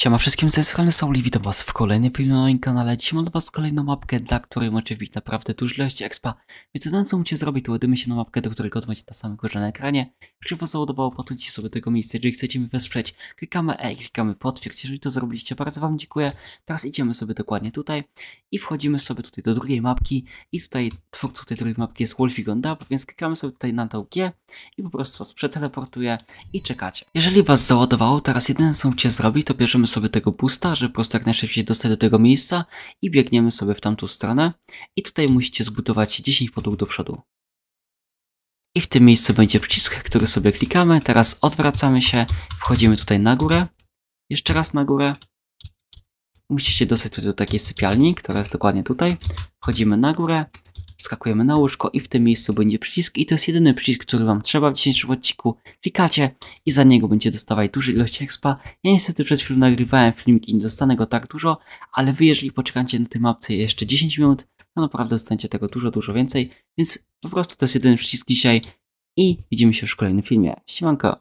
Siema wszystkim, z tej strony Sauli, witam was w kolejnym filmie na moim kanale. Dzisiaj mam dla was kolejną mapkę, dla której macie naprawdę dużo ilości expa. Więc jedyne co musicie zrobić, to ładymy się na mapkę, do której macie na samym górze na ekranie. Jeśli was załadowało, podróżcie sobie tego miejsca, jeżeli chcecie mi wesprzeć. Klikamy E i klikamy potwierdź. Jeżeli to zrobiliście, bardzo wam dziękuję. Teraz idziemy sobie dokładnie tutaj i wchodzimy sobie tutaj do drugiej mapki. I tutaj twórcą tej drugiej mapki jest Wolfie Gondab, więc klikamy sobie tutaj na tą G i po prostu was przeteleportuje i czekacie. Jeżeli was załadowało, teraz jedyne co musicie zrobić, to bierzemy sobie tego pusta, że po prostu jak najszybciej dostać do tego miejsca i biegniemy sobie w tamtą stronę i tutaj musicie zbudować 10 podłóg do przodu. I w tym miejscu będzie przycisk, który sobie klikamy, teraz odwracamy się, wchodzimy tutaj na górę, jeszcze raz na górę, musicie dostać tutaj do takiej sypialni, która jest dokładnie tutaj, wchodzimy na górę, wskakujemy na łóżko i w tym miejscu będzie przycisk i to jest jedyny przycisk, który wam trzeba w dzisiejszym odcinku. Klikacie i za niego będziecie dostawać duże ilości expa. Ja niestety przed chwilą nagrywałem filmik i nie dostanę go tak dużo, ale wy jeżeli poczekacie na tej mapce jeszcze 10 minut, no naprawdę dostaniecie tego dużo, dużo więcej, więc po prostu to jest jedyny przycisk dzisiaj i widzimy się już w kolejnym filmie. Siemanko!